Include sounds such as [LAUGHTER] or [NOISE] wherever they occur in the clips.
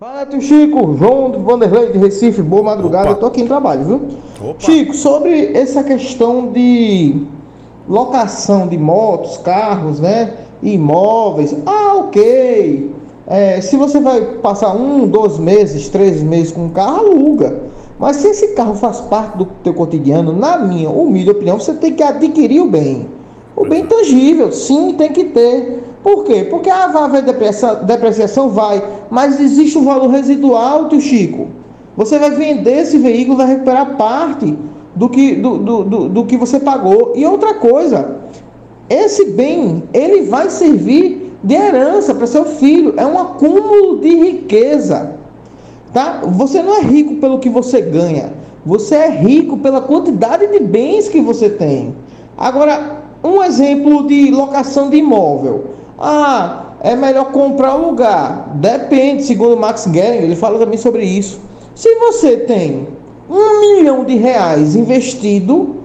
Fala, tio Chico, João Vanderlei de Recife, boa madrugada, Opa. eu tô aqui em trabalho, viu? Opa. Chico, sobre essa questão de locação de motos, carros, né? Imóveis, ah, ok. É, se você vai passar um, dois meses, três meses com um carro, aluga. Mas se esse carro faz parte do teu cotidiano, na minha humilde opinião, você tem que adquirir o bem. O bem tangível, sim, tem que ter. Por quê? Porque ah, vai haver depreciação, depreciação vai mas existe um valor residual, tio Chico. Você vai vender esse veículo, vai recuperar parte do que, do, do, do, do que você pagou. E outra coisa, esse bem, ele vai servir de herança para seu filho. É um acúmulo de riqueza. Tá? Você não é rico pelo que você ganha. Você é rico pela quantidade de bens que você tem. Agora, um exemplo de locação de imóvel. Ah, é melhor comprar um lugar. Depende, segundo Max Gering, ele fala também sobre isso. Se você tem um milhão de reais investido,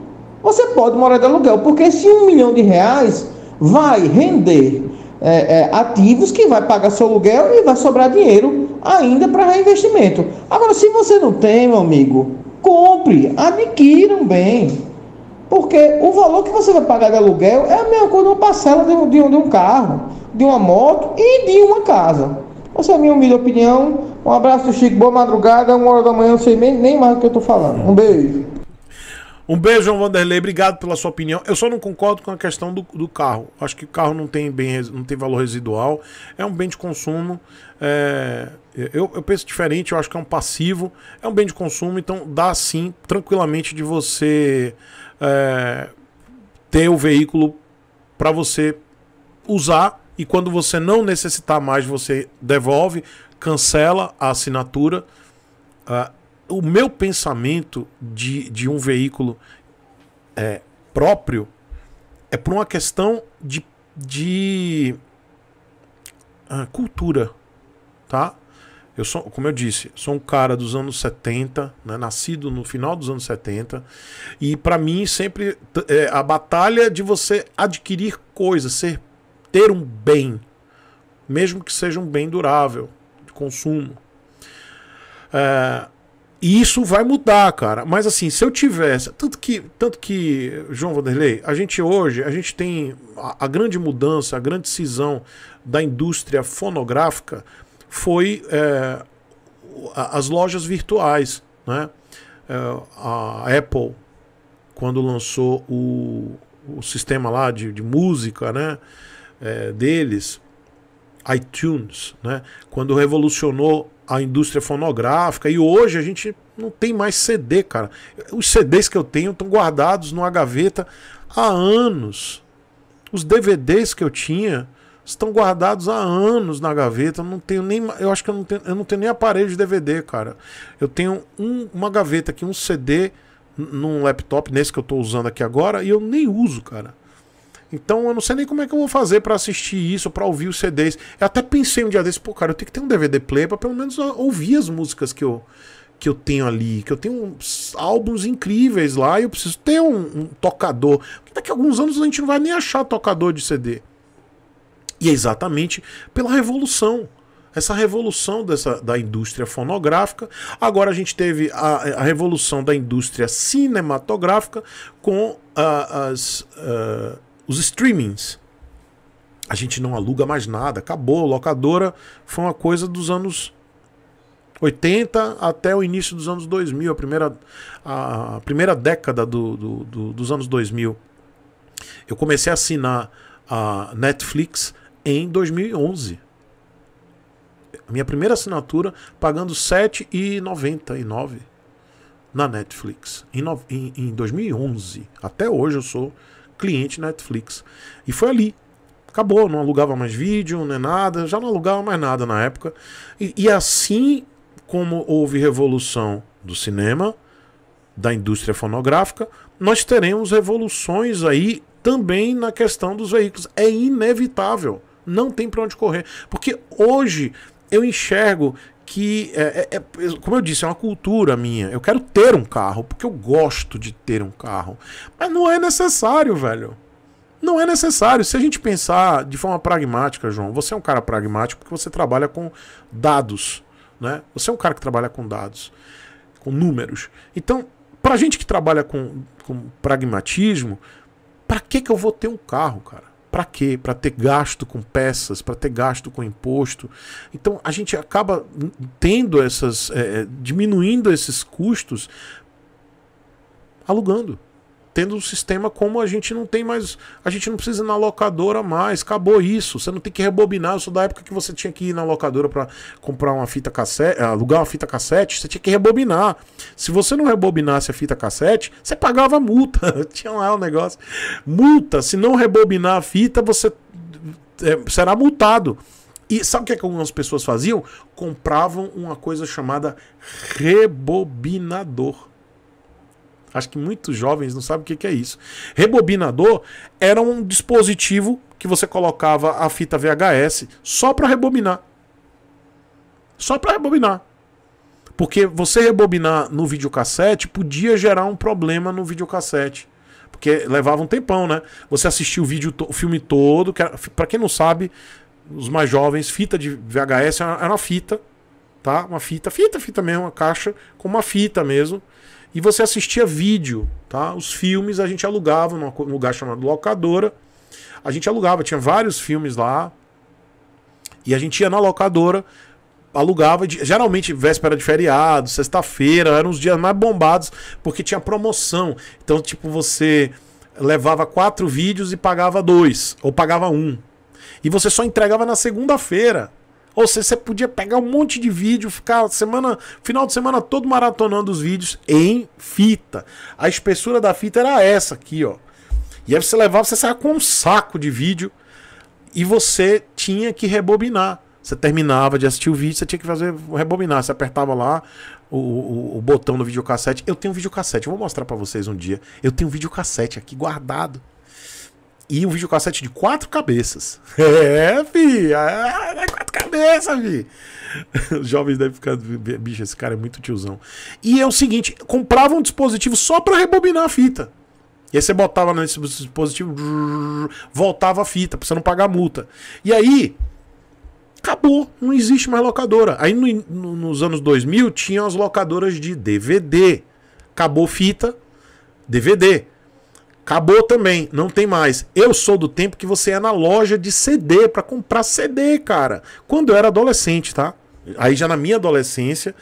você pode morar de aluguel, porque esse um milhão de reais vai render é, é, ativos que vai pagar seu aluguel e vai sobrar dinheiro ainda para reinvestimento. Agora, se você não tem, meu amigo, compre, adquira um bem. Porque o valor que você vai pagar de aluguel é a mesma coisa uma parcela de um, de um carro de uma moto e de uma casa. Essa é a minha humilde opinião. Um abraço do Chico, boa madrugada, uma hora da manhã, não sei nem, nem mais o que eu tô falando. Um beijo. Um beijo, João Vanderlei. Obrigado pela sua opinião. Eu só não concordo com a questão do, do carro. Acho que o carro não tem, bem, não tem valor residual. É um bem de consumo. É, eu, eu, penso diferente. Eu acho que é um passivo. É um bem de consumo. Então dá sim, tranquilamente, de você é, ter o veículo para você usar e quando você não necessitar mais, você devolve, cancela a assinatura. Ah, o meu pensamento de, de um veículo é, próprio é por uma questão de, de ah, cultura, tá? Eu sou, como eu disse, sou um cara dos anos 70, né, nascido no final dos anos 70, e para mim sempre é, a batalha de você adquirir coisas, ser ter um bem, mesmo que seja um bem durável, de consumo. É, e isso vai mudar, cara. Mas assim, se eu tivesse. Tanto que, tanto que João Vanderlei, a gente hoje, a gente tem a, a grande mudança, a grande cisão da indústria fonográfica foi é, as lojas virtuais. Né? É, a Apple, quando lançou o, o sistema lá de, de música, né? é, deles, iTunes, né? quando revolucionou a indústria fonográfica e hoje a gente não tem mais CD, cara. Os CDs que eu tenho estão guardados numa gaveta há anos. Os DVDs que eu tinha estão guardados há anos na gaveta. Eu não tenho nem, eu acho que eu não tenho, eu não tenho nem aparelho de DVD, cara. Eu tenho um, uma gaveta aqui, um CD num laptop, nesse que eu estou usando aqui agora, e eu nem uso, cara. Então eu não sei nem como é que eu vou fazer para assistir isso, para ouvir os CDs. Eu até pensei um dia desse, pô, cara, eu tenho que ter um DVD player para pelo menos ouvir as músicas que eu que eu tenho ali, que eu tenho álbuns incríveis lá e eu preciso ter um, um tocador. Porque daqui a alguns anos a gente não vai nem achar tocador de CD. E é exatamente pela revolução essa revolução dessa, da indústria fonográfica. Agora a gente teve a, a revolução da indústria cinematográfica com uh, as. Uh, os streamings. A gente não aluga mais nada, acabou. Locadora foi uma coisa dos anos 80 até o início dos anos 2000, a primeira, a primeira década do, do, do, dos anos 2000. Eu comecei a assinar a Netflix em 2011. minha primeira assinatura pagando R$ 7,99 na Netflix, em, no, em, em 2011. Até hoje eu sou cliente Netflix. E foi ali. Acabou, não alugava mais vídeo, nem nada, já não alugava mais nada na época. E, e assim como houve revolução do cinema, da indústria fonográfica, nós teremos revoluções aí também na questão dos veículos. É inevitável. Não tem para onde correr. Porque hoje eu enxergo que, é, é, é, como eu disse, é uma cultura minha. Eu quero ter um carro, porque eu gosto de ter um carro. Mas não é necessário, velho. Não é necessário. Se a gente pensar de forma pragmática, João, você é um cara pragmático porque você trabalha com dados. Né? Você é um cara que trabalha com dados, com números. Então, pra gente que trabalha com, com pragmatismo, pra que, que eu vou ter um carro, cara? Para quê? Para ter gasto com peças, para ter gasto com imposto. Então a gente acaba tendo essas. É, diminuindo esses custos alugando tendo um sistema como a gente não tem mais. A gente não precisa ir na locadora mais. Acabou isso. Você não tem que rebobinar. Isso da época que você tinha que ir na locadora para comprar uma fita cassete, alugar uma fita cassete, você tinha que rebobinar. Se você não rebobinasse a fita cassete, você pagava multa. [LAUGHS] tinha lá o um negócio. Multa. Se não rebobinar a fita, você é, será multado. E sabe o que, é que algumas pessoas faziam? Compravam uma coisa chamada rebobinador. Acho que muitos jovens não sabem o que é isso. Rebobinador era um dispositivo que você colocava a fita VHS só para rebobinar. Só para rebobinar. Porque você rebobinar no videocassete podia gerar um problema no videocassete. Porque levava um tempão, né? Você assistia o vídeo, o filme todo. Que para quem não sabe, os mais jovens, fita de VHS era é é uma fita, tá? Uma fita, fita, fita mesmo, uma caixa com uma fita mesmo e você assistia vídeo, tá? Os filmes a gente alugava num lugar chamado locadora. A gente alugava, tinha vários filmes lá. E a gente ia na locadora, alugava, geralmente véspera de feriado, sexta-feira, eram os dias mais bombados, porque tinha promoção. Então, tipo, você levava quatro vídeos e pagava dois, ou pagava um. E você só entregava na segunda-feira. Ou seja, você podia pegar um monte de vídeo, ficar semana, final de semana todo maratonando os vídeos em fita. A espessura da fita era essa aqui, ó. E aí você levava, você saia com um saco de vídeo e você tinha que rebobinar. Você terminava de assistir o vídeo, você tinha que fazer rebobinar. Você apertava lá o, o, o botão do videocassete. Eu tenho um videocassete, vou mostrar para vocês um dia. Eu tenho um videocassete aqui guardado. E um videocassete de quatro cabeças. [LAUGHS] É, fi. É, é cabeça, vi. Os jovens devem ficar. Bicho, esse cara é muito tiozão. E é o seguinte: comprava um dispositivo só para rebobinar a fita. E aí você botava nesse dispositivo, voltava a fita, pra você não pagar multa. E aí, acabou, não existe mais locadora. Aí no, no, nos anos 2000 tinham as locadoras de DVD. Acabou fita, DVD. Acabou também, não tem mais. Eu sou do tempo que você ia na loja de CD para comprar CD, cara. Quando eu era adolescente, tá? Aí já na minha adolescência,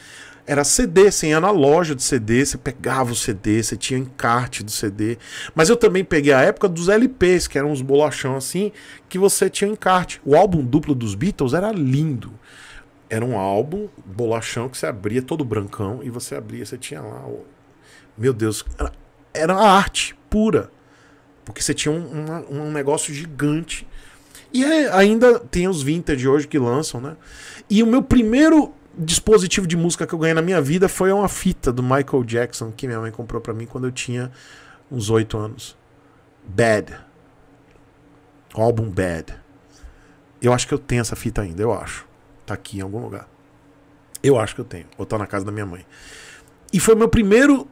era CD, você ia na loja de CD, você pegava o CD, você tinha encarte do CD. Mas eu também peguei a época dos LPs, que eram uns bolachão assim, que você tinha encarte. O álbum duplo dos Beatles era lindo. Era um álbum bolachão que você abria todo brancão e você abria, você tinha lá. Meu Deus, era, era arte pura. Porque você tinha um, um, um negócio gigante. E é, ainda tem os vintage hoje que lançam, né? E o meu primeiro dispositivo de música que eu ganhei na minha vida foi uma fita do Michael Jackson que minha mãe comprou para mim quando eu tinha uns oito anos. Bad. O álbum Bad. Eu acho que eu tenho essa fita ainda, eu acho. Tá aqui em algum lugar. Eu acho que eu tenho. Ou tá na casa da minha mãe. E foi meu primeiro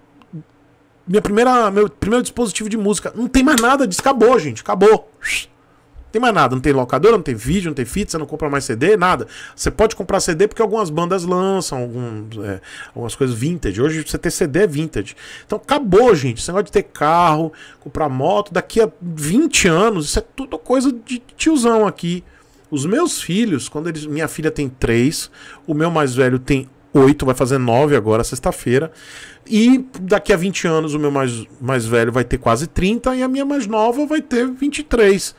minha primeira, meu primeiro dispositivo de música. Não tem mais nada disso. Acabou, gente. Acabou. Não tem mais nada. Não tem locadora, não tem vídeo, não tem fita, você não compra mais CD, nada. Você pode comprar CD porque algumas bandas lançam alguns, é, algumas coisas vintage. Hoje você ter CD é vintage. Então acabou, gente. Você negócio de ter carro, comprar moto, daqui a 20 anos, isso é tudo coisa de tiozão aqui. Os meus filhos, quando eles. Minha filha tem três, o meu mais velho tem 8, vai fazer 9 agora, sexta-feira. E daqui a 20 anos o meu mais, mais velho vai ter quase 30 e a minha mais nova vai ter 23.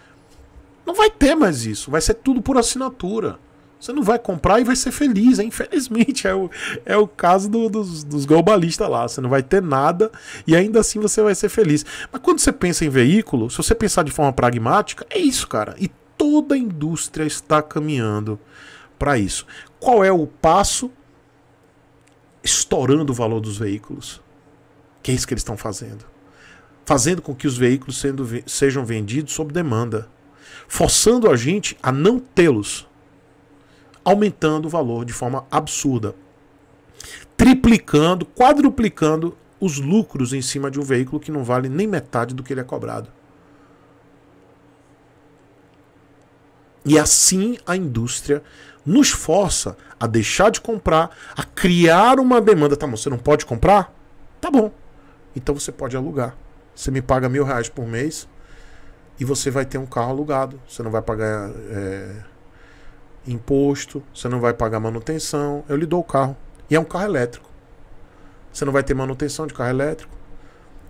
Não vai ter mais isso, vai ser tudo por assinatura. Você não vai comprar e vai ser feliz, hein? infelizmente. É o, é o caso do, dos, dos globalistas lá. Você não vai ter nada e ainda assim você vai ser feliz. Mas quando você pensa em veículo, se você pensar de forma pragmática, é isso, cara. E toda a indústria está caminhando para isso. Qual é o passo estourando o valor dos veículos. Que é isso que eles estão fazendo. Fazendo com que os veículos sendo, sejam vendidos sob demanda. Forçando a gente a não tê-los. Aumentando o valor de forma absurda. Triplicando, quadruplicando os lucros em cima de um veículo que não vale nem metade do que ele é cobrado. E assim a indústria nos força a deixar de comprar, a criar uma demanda. Tá bom, você não pode comprar? Tá bom. Então você pode alugar. Você me paga mil reais por mês e você vai ter um carro alugado. Você não vai pagar é, imposto, você não vai pagar manutenção. Eu lhe dou o carro. E é um carro elétrico. Você não vai ter manutenção de carro elétrico.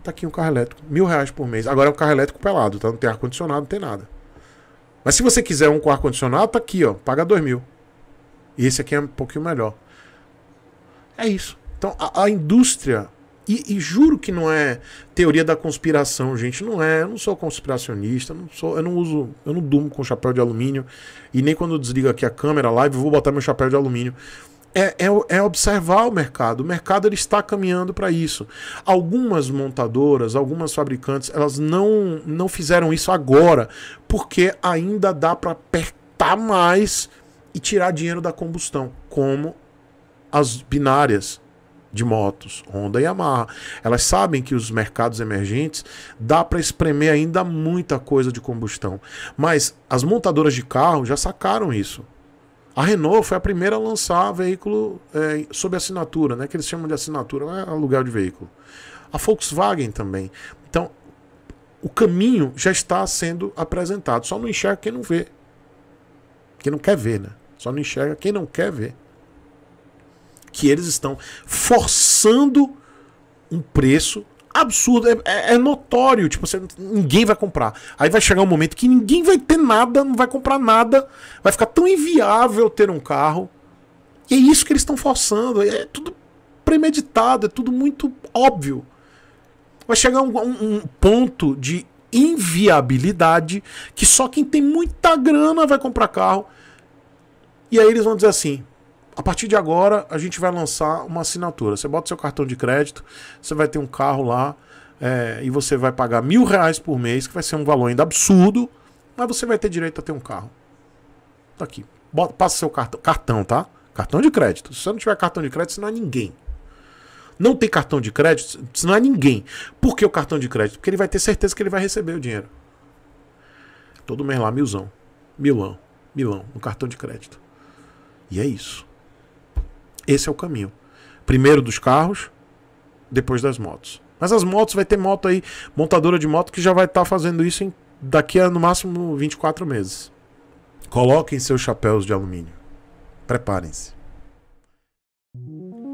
Tá aqui um carro elétrico. Mil reais por mês. Agora é um carro elétrico pelado, tá? Não tem ar-condicionado, não tem nada. Mas se você quiser um com ar-condicionado, tá aqui, ó. Paga dois mil. E esse aqui é um pouquinho melhor. É isso. Então, a, a indústria. E, e, juro que não é teoria da conspiração, gente. Não é. Eu não sou conspiracionista. Não sou, eu não uso. Eu não durmo com chapéu de alumínio. E nem quando eu desligo aqui a câmera, live, eu vou botar meu chapéu de alumínio. É, é, é, observar o mercado. O mercado ele está caminhando para isso. Algumas montadoras, algumas fabricantes, elas não, não fizeram isso agora, porque ainda dá para apertar mais e tirar dinheiro da combustão, como as binárias de motos, Honda e Yamaha. Elas sabem que os mercados emergentes dá para espremer ainda muita coisa de combustão, mas as montadoras de carro já sacaram isso. A Renault foi a primeira a lançar veículo é, sob assinatura, né, que eles chamam de assinatura, não é aluguel de veículo. A Volkswagen também. Então, o caminho já está sendo apresentado, só não enxerga quem não vê. Quem não quer ver, né? Só não enxerga quem não quer ver. Que eles estão forçando um preço absurdo, é, é, é, notório, tipo, você, ninguém vai comprar. Aí vai chegar um momento que ninguém vai ter nada, não vai comprar nada, vai ficar tão inviável ter um carro. E é isso que eles estão forçando, é tudo premeditado, é tudo muito óbvio. Vai chegar um, um, um ponto de inviabilidade que só quem tem muita grana vai comprar carro e aí eles vão dizer assim: a partir de agora a gente vai lançar uma assinatura. Você bota seu cartão de crédito, você vai ter um carro lá é, e você vai pagar mil reais por mês, que vai ser um valor ainda absurdo, mas você vai ter direito a ter um carro. Tá aqui. Bota, passa seu cartão, cartão, tá? Cartão de crédito. Se você não tiver cartão de crédito, você não é ninguém. Não tem cartão de crédito, você não é ninguém. Por que o cartão de crédito? Porque ele vai ter certeza que ele vai receber o dinheiro. Todo mês lá, milzão. Milão. Milão, no cartão de crédito. E é isso. Esse é o caminho. Primeiro dos carros, depois das motos. Mas as motos, vai ter moto aí, montadora de moto que já vai estar tá fazendo isso em, daqui a no máximo 24 meses. Coloquem seus chapéus de alumínio. Preparem-se.